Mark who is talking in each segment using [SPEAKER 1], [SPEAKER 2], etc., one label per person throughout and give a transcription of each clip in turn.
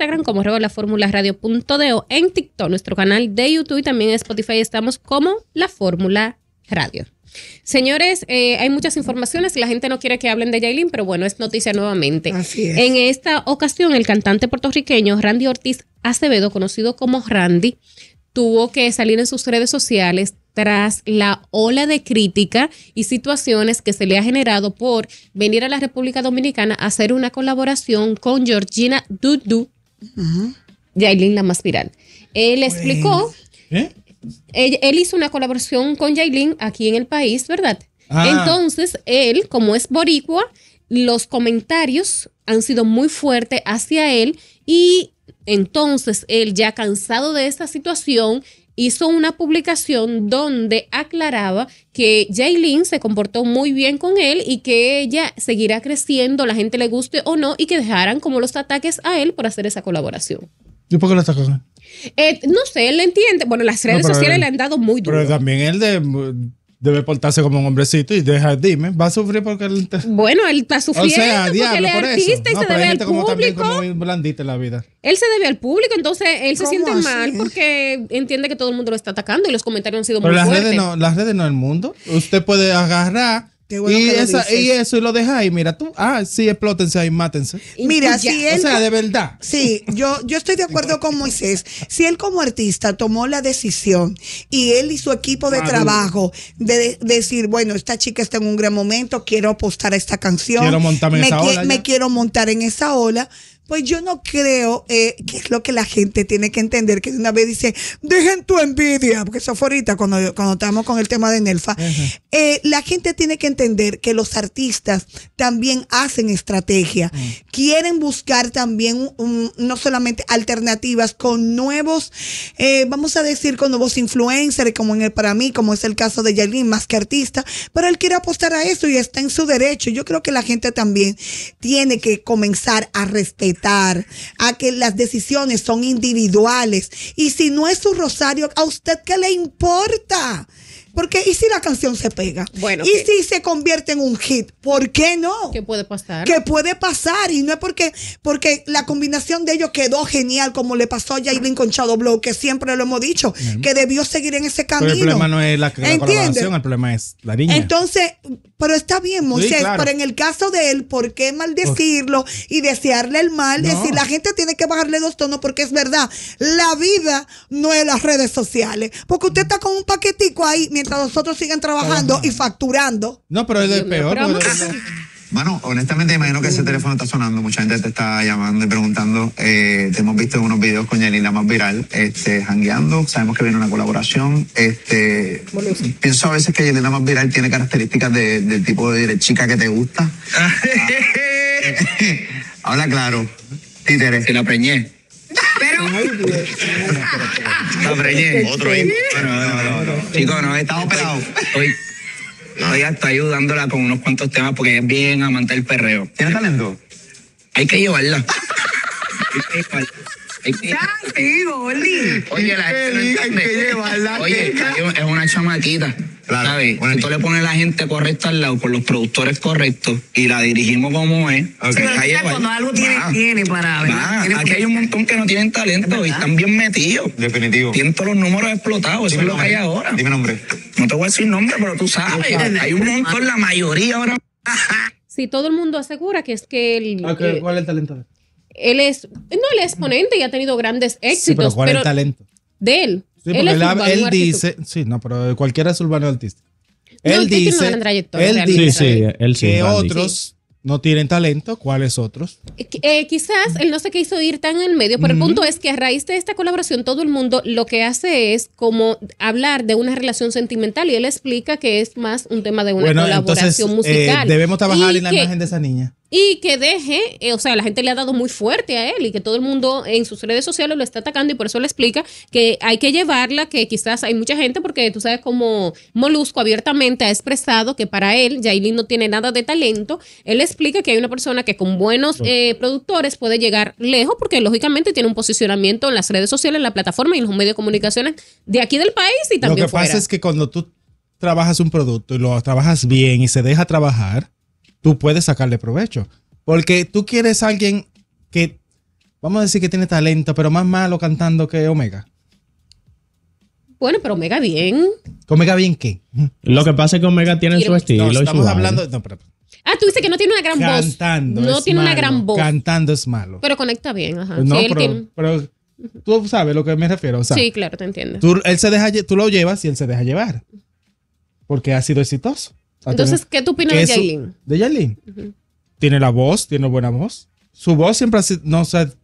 [SPEAKER 1] Instagram como arroba la fórmula o en TikTok, nuestro canal de YouTube y también en Spotify estamos como la fórmula radio. Señores, eh, hay muchas informaciones. Y La gente no quiere que hablen de Yailin pero bueno, es noticia nuevamente. En esta ocasión, el cantante puertorriqueño Randy Ortiz Acevedo, conocido como Randy, tuvo que salir en sus redes sociales tras la ola de crítica y situaciones que se le ha generado por venir a la República Dominicana a hacer una colaboración con Georgina Dudu Jailin más viral Él explicó, pues, ¿eh? él, hizo una colaboración con Jailin aquí en el país, ¿verdad? Ah. Entonces, él, como es boricua, los comentarios han sido muy fuertes hacia él y entonces él ya cansado de esta situación hizo una publicación donde aclaraba que Jaylin se comportó muy bien con él y que ella seguirá creciendo, la gente le guste o no, y que dejaran como los ataques a él por hacer esa colaboración. ¿Y por qué lo ataques? Eh, no sé, él entiende. Bueno, las redes sociales le han dado muy duro. Pero
[SPEAKER 2] también él de debe portarse como un hombrecito y deja, dime, va a sufrir porque él
[SPEAKER 1] Bueno, él está sufriendo porque él y se debe al público. la vida. Él se debe al público, entonces él se siente mal porque entiende que todo el mundo lo está atacando y los comentarios han sido pero muy las Redes no,
[SPEAKER 2] las redes no el mundo. Usted puede agarrar
[SPEAKER 1] y, y, eso,
[SPEAKER 2] y lo ahí, mira, tú, ah, sí, explótense ahí, mátense.
[SPEAKER 1] mira, si él... O sea, de verdad. Sí,
[SPEAKER 3] yo, yo estoy de acuerdo con Moisés. Si él como artista tomó la decisión y él y su equipo de trabajo de, decir, bueno, esta chica está en un gran momento, quiero apostar a esta canción. Quiero montarme me en esa Me quiero montar en esa ola pues yo no creo eh, que es lo que la gente tiene que entender, que una vez dice, dejen tu envidia, porque eso fue ahorita cuando, cuando estábamos con el tema de Nelfa. Eh, la gente tiene que entender que los artistas también hacen estrategia, mm. quieren buscar también no solamente alternativas con nuevos, eh, vamos a decir, con nuevos influencers, como en el, para mí, como es el caso de Yalin, más que artista, pero él quiere apostar a eso y está en su derecho. Yo creo que la gente también tiene que comenzar a respetar a que las decisiones son individuales. Y si no es su rosario, ¿a usted que le importa? Porque ¿y si la canción se pega? Bueno, ¿Y si se convierte en un hit? ¿Por qué no?
[SPEAKER 1] ¿Qué puede pasar?
[SPEAKER 3] ¿Qué puede pasar? Y no es porque, porque la combinación de ellos quedó genial, como le pasó a Jaylin con Shadow que siempre lo hemos dicho, que debió seguir en ese camino. el problema no es la, la el
[SPEAKER 2] problema es la niña.
[SPEAKER 3] Entonces, pero está bien, Moisés, pero en el caso de él, ¿por qué maldecirlo y desearle el mal? Es decir, la gente tiene que bajarle dos tonos porque es verdad, la vida no es las redes sociales. Porque usted está con un paquetico ahí mientras nosotros siguen trabajando y facturando. No, pero es de peor. Bueno, honestamente imagino que ese teléfono está sonando, mucha gente te está llamando y preguntando. Eh,
[SPEAKER 4] te hemos visto en unos videos con Yanina más viral, este, jangueando, sabemos que viene una colaboración.
[SPEAKER 3] Este, pienso a veces que Yanina más viral tiene características de, del tipo de, chica que te gusta. Ahora, claro, títere. te la preñé. Pero. la preñé. Otro hijo. Bueno, no, no, Chicos, nos estamos pelados. Hoy. Está ayudándola con unos cuantos temas porque es bien amante del perreo. ¿Tiene talento? Hay que llevarla. Hay que llevarla. Hay que... Ya, Oye, la gente que llevarla. Oye, es una chamaquita. Claro, Cuando le pones la gente correcta al lado, con los productores correctos, y la dirigimos como es. Pues, cuando algo tiene, tiene para... ver. aquí hay un montón que no tienen talento y están bien metidos. Definitivo. Tienen todos los números explotados, Dime eso es lo que hay ahora. Dime nombre. No te voy a decir nombre, pero tú sabes. Hay un montón, la mayoría ahora...
[SPEAKER 1] Si todo el mundo asegura que es que él. Ah, eh, ¿Cuál es el talento? Él es... No, él es exponente y ha tenido grandes éxitos. pero ¿cuál es el talento? De él él, dice,
[SPEAKER 2] sí, no, pero cualquiera es urbano artista.
[SPEAKER 1] él dice, él dice que otros
[SPEAKER 2] no tienen talento, ¿cuáles otros?
[SPEAKER 1] Eh, eh, quizás él no se quiso ir tan en el medio, pero el punto es que a raíz de esta colaboración todo el mundo lo que hace es como hablar de una relación sentimental y él explica que es más un tema de una colaboración eh, musical. debemos trabajar en la imagen de esa niña y que deje, eh, o sea, la gente le ha dado muy fuerte a él y que todo el mundo en sus redes sociales lo está atacando y por eso le explica que hay que llevarla, que quizás hay mucha gente, porque tú sabes como Molusco abiertamente ha expresado que para él, Yailin no tiene nada de talento, él explica que hay una persona que con buenos eh, productores puede llegar lejos porque lógicamente tiene un posicionamiento en las redes sociales, en la plataforma y en los medios de comunicación de aquí del país y también. fuera Lo que pasa es
[SPEAKER 2] que cuando tú trabajas un producto y lo trabajas bien y se deja trabajar, tú puedes sacarle provecho. Porque tú quieres a alguien que, vamos a decir que tiene talento, pero más malo cantando que Omega.
[SPEAKER 1] Bueno, pero Omega bien.
[SPEAKER 2] ¿Omega bien qué? Lo que pasa es que Omega tiene su estilo. No, estamos hablando. No,
[SPEAKER 1] ah, tú dices que no tiene una gran cantando voz. Cantando. No tiene una gran voz.
[SPEAKER 2] Cantando es malo.
[SPEAKER 1] Pero conecta bien, ajá. No,
[SPEAKER 2] pero, tú sabes lo que me refiero. O sea, sí,
[SPEAKER 1] claro, te entiendes.
[SPEAKER 2] él se deja, tú lo llevas y él se deja llevar. Porque ha sido exitoso. Ah, Entonces, ¿qué tú opinas de Yailin? De Yailin. Tiene la voz, tiene buena voz. Su voz siempre no,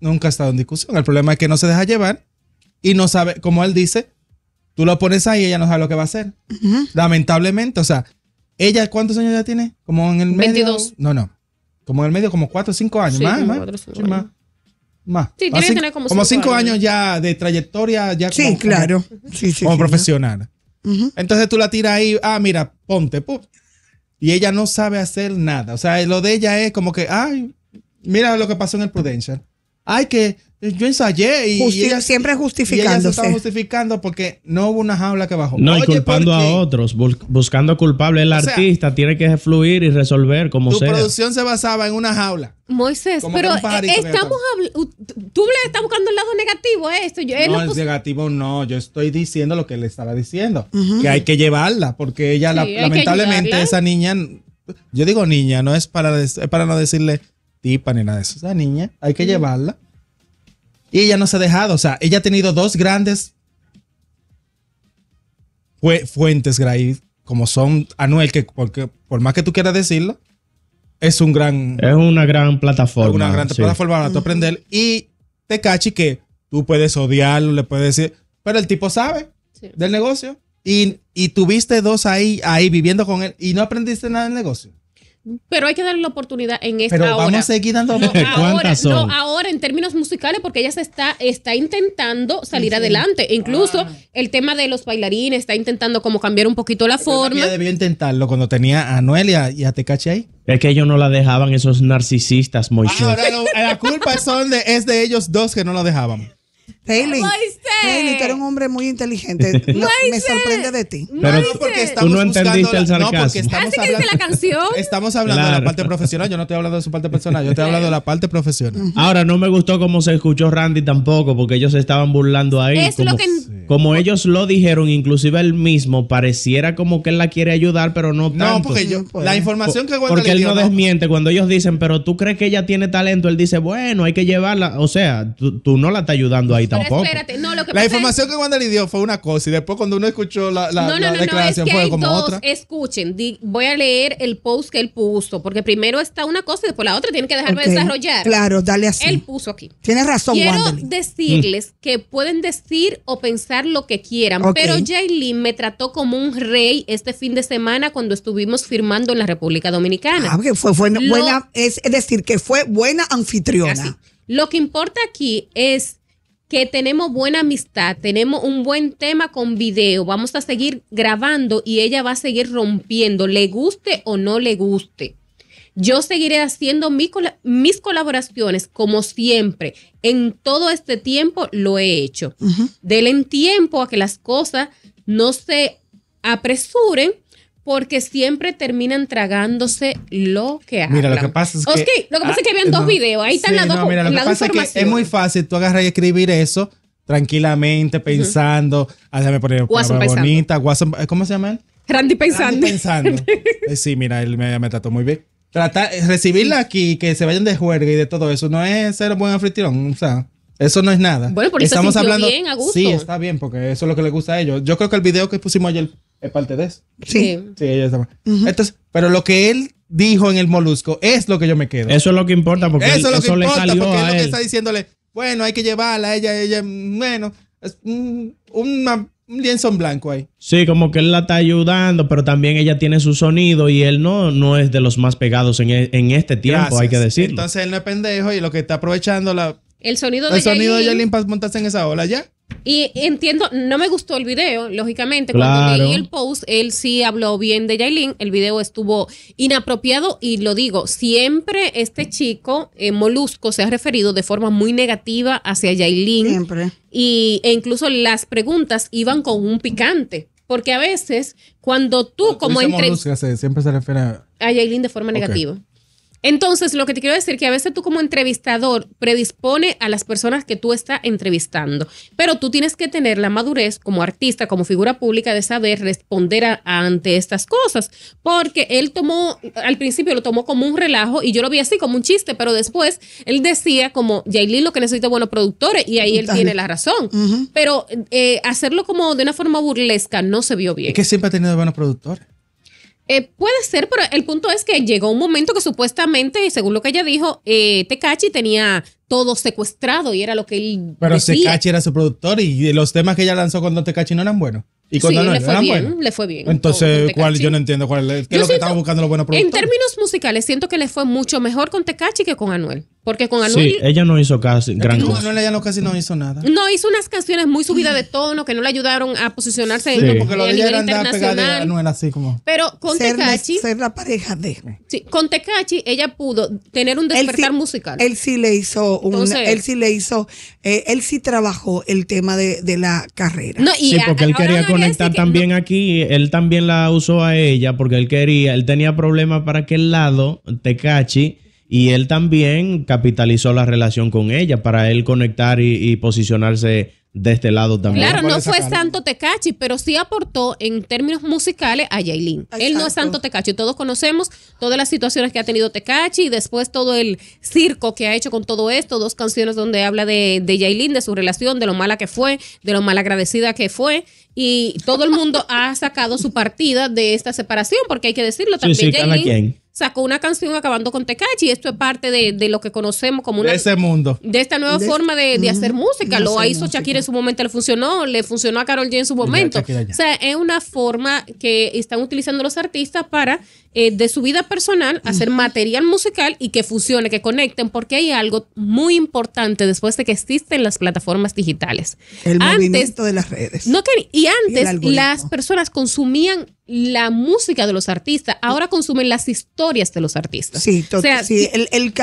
[SPEAKER 2] nunca ha estado en discusión. El problema es que no se deja llevar y no sabe, como él dice, tú lo pones ahí y ella no sabe lo que va a hacer. Lamentablemente, o sea, ella, ¿cuántos años ya tiene? Como en el medio. 22. No, no. Como en el medio, como 4 o 5 años. más, más, años. más. Sí, tiene que tener como 5 años. años ya de trayectoria. Ya sí, claro. sí, sí, como profesional. Entonces tú la tiras ahí, ah, mira, ponte, Y ella no sabe hacer nada. O sea, lo de ella es como que, ay, mira lo que pasó en el Prudential ay, que yo ensayé y, siempre justificando se estaba justificando porque no hubo una jaula que bajó. No, y culpando a
[SPEAKER 4] otros, buscando culpable. El artista tiene que fluir y resolver como sea. Tu
[SPEAKER 2] producción se basaba en una jaula. Moisés, pero estamos
[SPEAKER 1] tú le estás buscando el lado negativo a esto. no, el
[SPEAKER 2] negativo no, yo estoy diciendo lo que le estaba diciendo, que hay que llevarla porque ella lamentablemente esa niña yo digo niña, no es para, es para no decirle tipa ni nada de eso. Esa niña, hay que llevarla. Y ella no se ha dejado. O sea, ella ha tenido dos grandes fuentes, Gray, como son Anuel, que porque, por más que tú quieras decirlo, es un gran. Es una gran plataforma. Una gran plataforma para aprender. Y te cachi que tú puedes odiarlo, le puedes decir. Pero el tipo sabe del negocio. Y, y, tuviste dos ahí, ahí viviendo con él y no aprendiste nada del negocio.
[SPEAKER 1] Pero hay que darle la oportunidad en esta Pero vamos a seguir dando ahora, ahora en términos musicales, porque ella se está, está intentando salir adelante. incluso ah. el tema de los bailarines está intentando como cambiar un poquito la forma. Ella
[SPEAKER 2] debió intentarlo cuando tenía a Noelia y a, ahí. Es que
[SPEAKER 4] ellos no la dejaban, esos narcisistas, ah, Moisés. Ahora,
[SPEAKER 3] la, culpa
[SPEAKER 2] es de ellos dos que no la dejaban.
[SPEAKER 3] Hailey, Hailey, tú un hombre muy inteligente. me sorprende de ti. no, porque estamos tú no entendiste el sarcasmo. No, porque estamos ¿Ah, hablando, la canción. Estamos hablando de la
[SPEAKER 2] parte profesional. Yo no estoy hablando de su parte personal. Yo estoy hablando de la parte profesional. Ahora, no me gustó cómo se escuchó
[SPEAKER 4] Randy tampoco, porque ellos se estaban burlando ahí. como, como ellos lo dijeron, inclusive él mismo, pareciera como que él la quiere ayudar, pero no No, porque yo,
[SPEAKER 2] pues. la información que Wanda Porque él no
[SPEAKER 4] desmiente. Cuando ellos dicen, pero tú crees que ella tiene talento, él dice, bueno, hay que llevarla. O sea, tú, tú no la estás ayudando ahí tampoco
[SPEAKER 1] no, lo que La información que
[SPEAKER 4] Wanda le dio fue una cosa y después cuando uno escuchó la,
[SPEAKER 1] la, no, no, no, declaración es fue como Escuchen, voy a leer el post que él puso, porque primero está una cosa y después la otra, tienen que dejarme desarrollar. Claro, dale así. Él puso aquí. Tienes razón, Quiero decirles mm. que pueden decir o pensar lo que quieran, pero Jaylin me trató como un rey este fin de semana cuando estuvimos firmando en la República Dominicana. Ah, fue, buena,
[SPEAKER 3] es, decir, que fue buena anfitriona.
[SPEAKER 1] Lo que importa aquí es que tenemos buena amistad, tenemos un buen tema con video, vamos a seguir grabando y ella va a seguir rompiendo, le guste o no le guste. Yo seguiré haciendo mis colaboraciones como siempre. En todo este tiempo lo he hecho. del en tiempo a que las cosas no se apresuren porque siempre terminan tragándose lo que hacen. Mira, lo que pasa es que... lo que pasa es que habían ah, dos videos, ahí están las dos, no, mira, lo que pasa Es, que es muy
[SPEAKER 2] fácil, tú agarras y escribir eso tranquilamente, pensando, déjame poner una bonita, eh, ¿cómo se llama él?
[SPEAKER 1] Randy pensando. Randy pensando.
[SPEAKER 2] Eh, sí, mira, él me, trató muy bien. Tratar, eh, recibirla aquí, que se vayan de juerga y de todo eso, no es ser un buen anfitrión, o sea... Eso no es nada. Bueno, por eso Estamos hablando bien, a gusto. Sí, está bien, porque eso es lo que le gusta a ellos. Yo creo que el video que pusimos ayer es parte de eso. Sí. Sí, ella está mal. Entonces, pero lo que él dijo en el molusco es lo que yo me quedo. Eso es lo que importa porque eso, él, lo está diciéndole, bueno, hay que llevarla, ella, ella, bueno, es un, un lienzo blanco ahí.
[SPEAKER 4] Sí, como que él la está ayudando, pero también ella tiene su sonido y él no, no es de los más pegados en,
[SPEAKER 2] e, este tiempo, hay que decirlo. Entonces él no es pendejo y lo que está aprovechando la...
[SPEAKER 1] El sonido de El sonido de para en esa ola ya. Y entiendo, no me gustó el video, lógicamente. Cuando leí el post, él sí habló bien de Yailin. El video estuvo inapropiado y lo digo, siempre este chico, eh, Molusco, se ha referido de forma muy negativa hacia Yailin. Siempre. e incluso las preguntas iban con un picante. Porque a veces, cuando tú, como entre.
[SPEAKER 2] siempre se refiere a.
[SPEAKER 1] a de forma negativa. Entonces, lo que te quiero decir es que a veces tú como entrevistador predispone a las personas que tú estás entrevistando, pero tú tienes que tener la madurez como artista, como figura pública de saber responder ante estas cosas, porque él tomó, al principio lo tomó como un relajo y yo lo vi así como un chiste, pero después él decía como, Yailin lo que necesita buenos productores y ahí él tiene la razón, pero eh, hacerlo como de una forma burlesca no se vio bien. Es que
[SPEAKER 2] siempre ha tenido buenos productores.
[SPEAKER 1] Eh, puede ser, pero el punto es que llegó un momento que supuestamente, según lo que ella dijo, eh, Tecachi tenía todo secuestrado y era lo que él. Pero
[SPEAKER 2] era su productor y los temas que ella lanzó con Tecachi no eran buenos. Y cuando no, le fue
[SPEAKER 1] bien, le fue bien. Entonces, ¿cuál, yo no
[SPEAKER 2] entiendo cuál es, qué es lo que estaban buscando los buenos
[SPEAKER 1] productores. En términos musicales, siento que le fue mucho mejor con Tecachi que con Anuel. Porque con Anuel. Sí,
[SPEAKER 4] ella no hizo casi gran no, cosa.
[SPEAKER 1] no
[SPEAKER 2] casi no hizo nada.
[SPEAKER 1] No, hizo unas canciones muy subidas de tono que no le ayudaron a posicionarse sí. porque lo ella era andar A de Anuel así como. Pero con ser la pareja de. Sí, con Tecachi ella pudo tener un despertar musical. Él sí le hizo. un... él sí le hizo.
[SPEAKER 3] Eh, él sí trabajó el tema de, la carrera. sí, porque él quería conectar
[SPEAKER 4] también aquí. Él también la usó a ella porque él quería. Él tenía problemas para aquel lado, Tecachi y él también capitalizó la relación con ella para él conectar y, posicionarse de este lado también. Claro, no fue Santo
[SPEAKER 1] Tecachi, pero sí aportó en términos musicales a Yailin. Él no es Santo Tecachi, todos conocemos todas las situaciones que ha tenido Tecachi y después todo el circo que ha hecho con todo esto, dos canciones donde habla de, de de su relación, de lo mala que fue, de lo mal agradecida que fue y todo el mundo ha sacado su partida de esta separación, porque hay que decirlo también. Sí, sacó una canción acabando con y Esto es parte de, lo que conocemos como una. De ese
[SPEAKER 2] mundo. De
[SPEAKER 1] esta nueva forma de, hacer música. lo hizo Shakira en su momento, le funcionó. Le funcionó a Carol G en su momento. O sea, es una forma que están utilizando los artistas para, eh, de su vida personal, hacer material musical y que funcione, que conecten, porque hay algo muy importante después de que existen las plataformas digitales. El antes, movimiento de las redes. y antes las personas consumían la música de los artistas, ahora consumen las historias de los artistas. Sí, o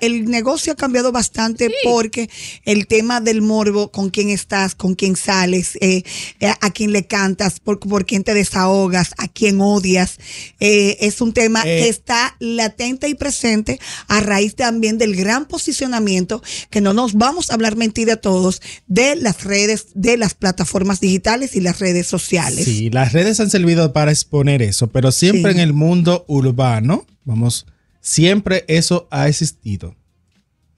[SPEAKER 1] El, negocio ha cambiado bastante porque el tema del
[SPEAKER 3] morbo, con quién estás, con quién sales, eh, eh, a, quién le cantas, por, quién te desahogas, a quién odias, eh, es un tema que está latente y presente a raíz también del gran posicionamiento, que no nos vamos a hablar mentira todos, de las redes, de las plataformas digitales y las redes sociales.
[SPEAKER 2] Sí, las redes han servido para exponer eso, pero siempre en el mundo urbano, vamos, siempre eso ha existido.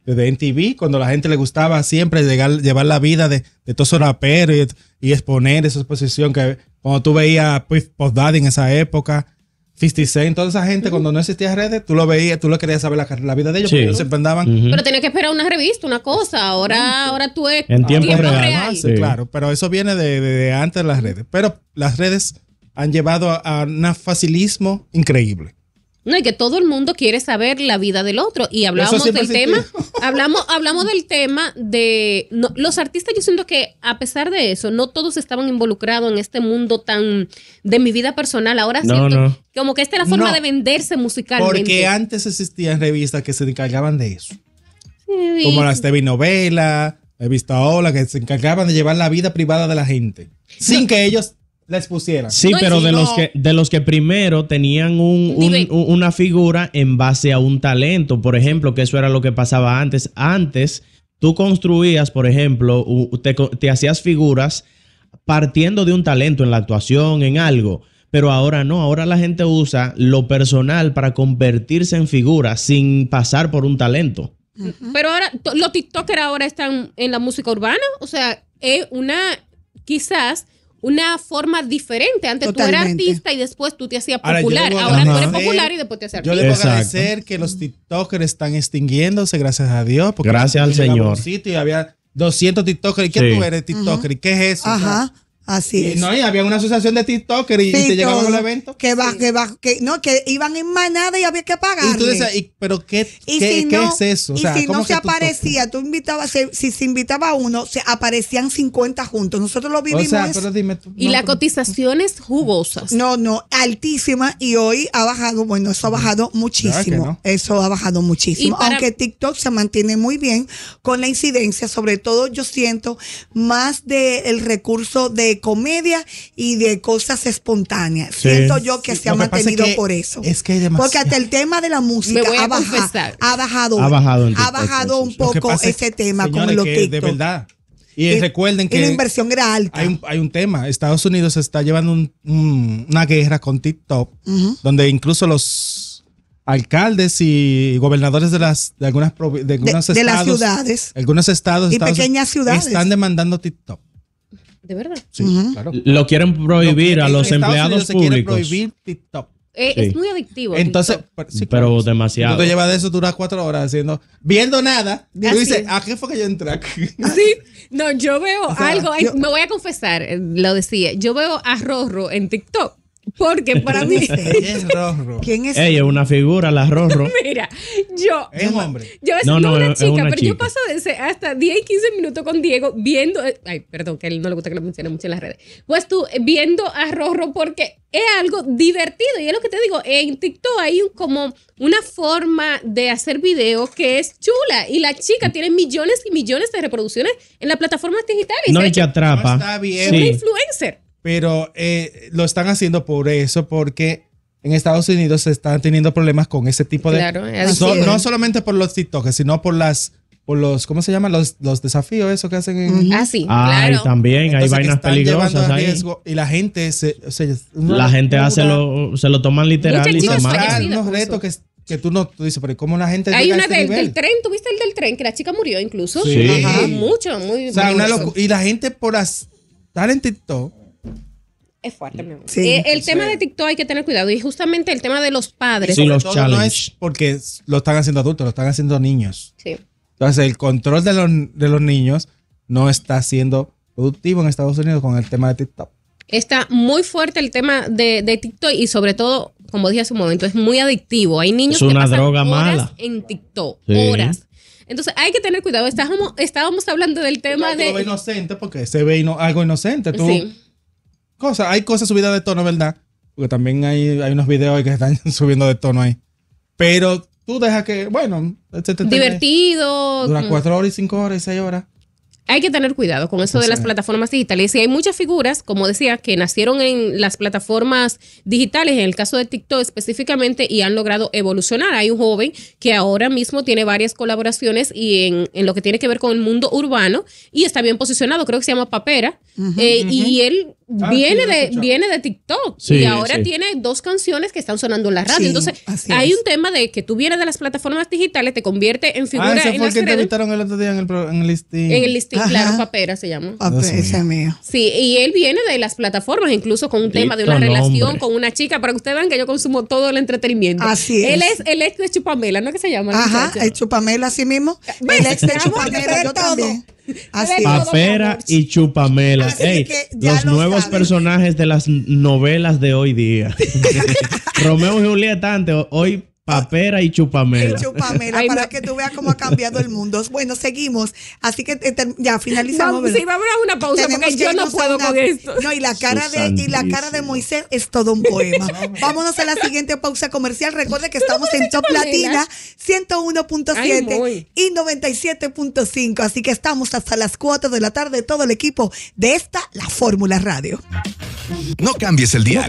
[SPEAKER 2] Desde MTV, cuando la gente le gustaba siempre llegar, llevar la vida de, de todos esos raperos y, exponer esa exposición que cuando tú veías Post Daddy en esa época, 56, toda esa gente, cuando no existía redes, tú lo veías, tú lo querías saber la, vida de ellos, se andaban... Pero
[SPEAKER 1] tenía que esperar una revista, una cosa. Ahora, ahora tú es. En tiempo, real. Claro,
[SPEAKER 2] pero eso viene de, antes de las redes. Pero las redes han llevado a, un facilismo increíble.
[SPEAKER 1] No, y que todo el mundo quiere saber la vida del otro. Y hablamos del tema, hablamos, hablamos del tema de los artistas, yo siento que a pesar de eso, no todos estaban involucrados en este mundo tan de mi vida personal. Ahora no, como que esta es la forma de venderse musicalmente. Porque
[SPEAKER 2] antes existían revistas que se encargaban de eso.
[SPEAKER 1] Sí. Como las TV
[SPEAKER 2] Novela, he visto Ola, que se encargaban de llevar la vida privada de la gente. Sin que ellos les pusieran. Sí, pero de los que
[SPEAKER 4] de los que primero tenían una figura en base a un talento, por ejemplo, que eso era lo que pasaba antes. Antes tú construías, por ejemplo, te, te hacías figuras partiendo de un talento en la actuación, en algo. Pero ahora no, ahora la gente usa lo personal para convertirse en figura sin pasar por un talento.
[SPEAKER 1] Pero ahora, los TikTokers ahora están en la música urbana, o sea, es una, quizás una forma diferente. Antes tú eras artista y después tú te hacías popular. Ahora, tú eres popular y después te hacías artista. Yo le puedo agradecer
[SPEAKER 2] que los TikTokers están extinguiéndose, gracias a Dios. Porque gracias al Señor. había 200 TikTokers. ¿Y qué tú eres TikToker? ¿Y qué es eso? Ajá. Así es. no, había una asociación de TikTokers y, te Que
[SPEAKER 3] no, que iban en manada y había que pagar. Y tú
[SPEAKER 2] pero qué, es eso? y si no se aparecía,
[SPEAKER 3] tú, invitabas, si, se invitaba uno, se aparecían 50 juntos. Nosotros lo vivimos. y las cotizaciones jugosas. No, no, altísima y hoy ha bajado, bueno, eso ha bajado muchísimo. Eso ha bajado muchísimo. aunque TikTok se mantiene muy bien con la incidencia, sobre todo yo siento más del recurso de comedia y de cosas espontáneas. Siento yo que se ha mantenido por eso. Es que hay demasiado. Porque hasta el tema de la música ha, ha, bajado, ha bajado, ha bajado un poco ese tema que De verdad.
[SPEAKER 2] Y, recuerden que. la inversión era alta. Hay un, hay un tema. Estados Unidos está llevando una guerra con TikTok, donde incluso los alcaldes y gobernadores de las de algunas de de, las ciudades algunos estados y pequeñas ciudades están demandando TikTok ¿De verdad? Sí, claro. Lo quieren prohibir a los empleados se públicos. prohibir TikTok. Eh, es muy adictivo. Entonces, pero,
[SPEAKER 4] demasiado. Tú te llevas
[SPEAKER 2] de eso, duras cuatro horas haciendo, viendo nada. Y tú dices, ¿a qué fue que yo entré aquí? Sí,
[SPEAKER 1] no, yo veo algo. me voy a confesar, eh, lo decía. Yo veo a Rorro en TikTok. Porque para mí. es ¿Quién es? Ella es
[SPEAKER 4] una figura, la Rorro.
[SPEAKER 1] Mira, yo. Es un hombre. Yo no, una chica, pero yo paso desde hasta 10 y 15 minutos con Diego viendo. Ay, perdón, que a él no le gusta que lo mencione mucho en las redes. Pues tú, eh, viendo a Rorro porque es algo divertido. Y es lo que te digo, en TikTok hay como una forma de hacer videos que es chula. Y la chica tiene millones y millones de reproducciones en las plataformas digitales. No, y que atrapa. No está bien. Es una influencer.
[SPEAKER 2] Pero eh, lo están haciendo por eso, porque en Estados Unidos se están teniendo problemas con ese tipo de... Claro, no solamente por los TikToks, sino por las por los, ¿cómo se llaman? Los, los desafíos, eso que hacen en... Ah, sí, ah, claro. también hay vainas peligrosas ahí. y la gente se... la gente
[SPEAKER 4] hace lo, se lo toman literal y se Hay unos
[SPEAKER 2] retos que, que tú no... Tú dices, pero ¿cómo la gente Hay una del, del,
[SPEAKER 1] tren, ¿tuviste el del tren? Que la chica murió incluso. Sí. Ajá, mucho, muy... O sea, una y
[SPEAKER 2] la gente por... estar en TikTok
[SPEAKER 1] fuerte, mi amor. Eh, el, tema de TikTok hay que tener cuidado. Y justamente el tema de los padres. no es
[SPEAKER 2] porque lo están haciendo adultos, lo están haciendo niños. Sí. Entonces, el control de los, niños no está siendo productivo en Estados Unidos con el tema de TikTok.
[SPEAKER 1] Está muy fuerte el tema de, TikTok y sobre todo, como dije hace un momento, es muy adictivo. Hay niños una que pasan droga en TikTok, horas. Entonces hay que tener cuidado. Estábamos, estábamos hablando del tema de. inocente porque
[SPEAKER 2] se ve algo inocente. Tú, sí cosas. Hay cosas subidas de tono, ¿verdad? Porque también hay, hay unos videos ahí que están subiendo de tono ahí. Pero tú dejas que,
[SPEAKER 1] bueno, divertido. dura mm. cuatro
[SPEAKER 2] horas y cinco horas y seis horas.
[SPEAKER 1] Hay que tener cuidado con eso de las plataformas digitales. Y hay muchas figuras, como decía, que nacieron en las plataformas digitales, en el caso de TikTok específicamente, y han logrado evolucionar. Hay un joven que ahora mismo tiene varias colaboraciones y en, lo que tiene que ver con el mundo urbano y está bien posicionado, creo que se llama Papera. Eh, y él Ah, viene, de, viene de TikTok y ahora tiene dos canciones que están sonando en la radio. Entonces, hay un tema de que tú vienes de las plataformas digitales, te convierte en ah, figura. en fue el que el
[SPEAKER 2] otro día en el, en En el claro,
[SPEAKER 1] Papera se llama. Papera, mío. Sí, y él viene de las plataformas, incluso con un tema de una relación con una chica, para que ustedes vean que yo consumo todo el entretenimiento. Así es. Él es el ex de Chupamela, ¿no? que se llama? Ajá, el
[SPEAKER 3] Chupamela, así mismo. El ex de Chupamela, yo Así. Papera
[SPEAKER 4] y Chupamela. los nuevos personajes de las novelas de hoy día. Romeo y Julieta antes, hoy Papera y chupamela. Y
[SPEAKER 3] chupamela, para que tú veas cómo ha cambiado el mundo. Bueno, seguimos. Así que eh, ya finalizamos. Vamos, sí, vamos a una pausa porque yo no puedo con esto. No, y la cara de la cara de Moisés es todo un poema. Vámonos a la siguiente pausa comercial. Recuerde que estamos en Top Latina 101.7 y 97.5, así que estamos hasta las 4 de la tarde todo el equipo de esta la Fórmula Radio.
[SPEAKER 2] No cambies el día.